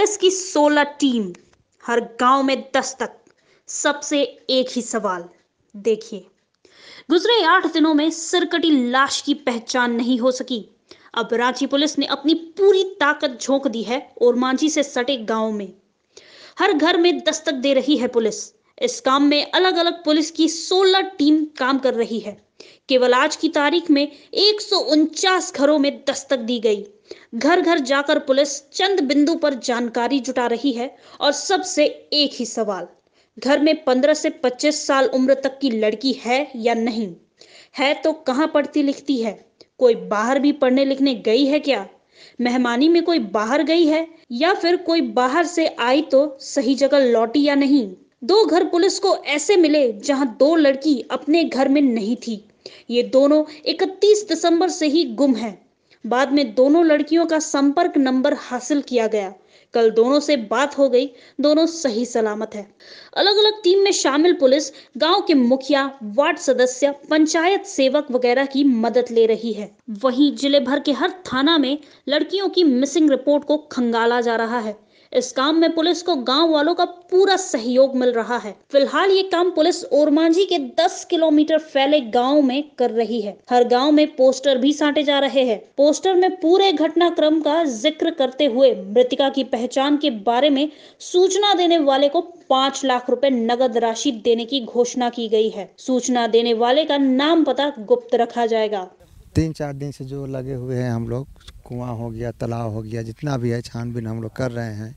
कांग्रेस की 16 टीम हर गांव में दस्तक सबसे एक ही सवाल देखिए गुजरे आठ दिनों में सिरकटी लाश की पहचान नहीं हो सकी अब रांची पुलिस ने अपनी पूरी ताकत झोंक दी है और मांझी से सटे गांव में हर घर में दस्तक दे रही है पुलिस इस काम में अलग अलग पुलिस की 16 टीम काम कर रही है केवल आज की तारीख में एक घरों में दस्तक दी गई घर घर जाकर पुलिस चंद बिंदु पर जानकारी जुटा रही है और सबसे एक ही सवाल घर में 15 से 25 साल उम्र तक की लड़की है या नहीं है तो कहाँ पढ़ती लिखती है कोई बाहर भी पढ़ने लिखने गई है क्या मेहमानी में कोई बाहर गई है या फिर कोई बाहर से आई तो सही जगह लौटी या नहीं दो घर पुलिस को ऐसे मिले जहां दो लड़की अपने घर में नहीं थी ये दोनों 31 दिसंबर से ही गुम हैं। बाद में दोनों लड़कियों का संपर्क नंबर हासिल किया गया कल दोनों से बात हो गई दोनों सही सलामत है अलग अलग टीम में शामिल पुलिस गांव के मुखिया वार्ड सदस्य पंचायत सेवक वगैरह की मदद ले रही है वहीं जिले भर के हर थाना में लड़कियों की मिसिंग रिपोर्ट को खंगाला जा रहा है इस काम में पुलिस को गांव वालों का पूरा सहयोग मिल रहा है फिलहाल ये काम पुलिस ओरमांझी के 10 किलोमीटर फैले गांव में कर रही है हर गांव में पोस्टर भी सांटे जा रहे हैं पोस्टर में पूरे घटनाक्रम का जिक्र करते हुए मृतिका की पहचान के बारे में सूचना देने वाले को पाँच लाख रुपए नगद राशि देने की घोषणा की गई है सूचना देने वाले का नाम पता गुप्त रखा जाएगा तीन चार दिन से जो लगे हुए हैं हम लोग कुआं हो गया तालाब हो गया जितना भी है छानबीन हम लोग कर रहे हैं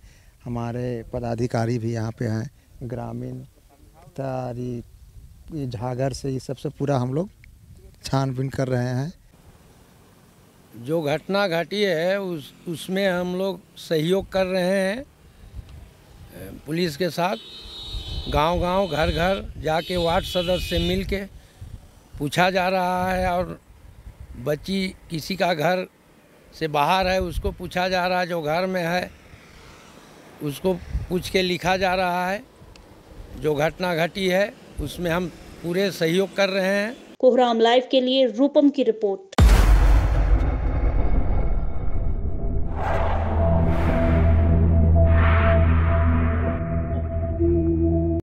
हमारे पदाधिकारी भी यहाँ पे हैं ग्रामीण तारी झागर से ये सबसे पूरा हम लोग छानबीन कर रहे हैं जो घटना घटी है उस उसमें हम लोग सहयोग कर रहे हैं पुलिस के साथ गांव गांव घर घर जाके वार्ड सदस्य से मिल के पूछा जा रहा है और बच्ची किसी का घर से बाहर है उसको पूछा जा रहा है जो घर में है उसको पूछ के लिखा जा रहा है जो घटना घटी है उसमें हम पूरे सहयोग कर रहे हैं कोहराम लाइव के लिए रूपम की रिपोर्ट